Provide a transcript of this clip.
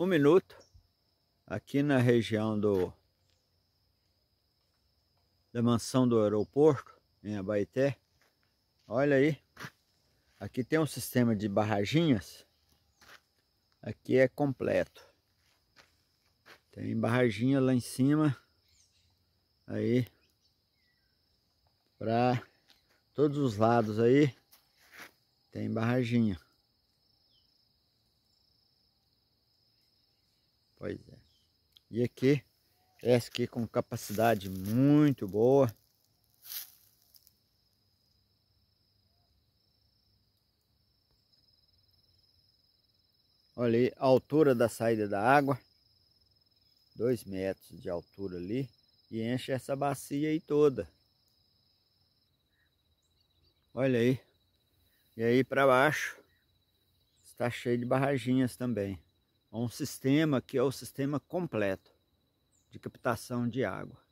um minuto aqui na região do da mansão do aeroporto em Abaeté olha aí aqui tem um sistema de barraginhas aqui é completo tem barraginha lá em cima aí para todos os lados aí tem barraginha Pois é. E aqui, essa aqui com capacidade muito boa. Olha aí a altura da saída da água. 2 metros de altura ali. E enche essa bacia aí toda. Olha aí. E aí para baixo. Está cheio de barraginhas também a um sistema que é o sistema completo de captação de água.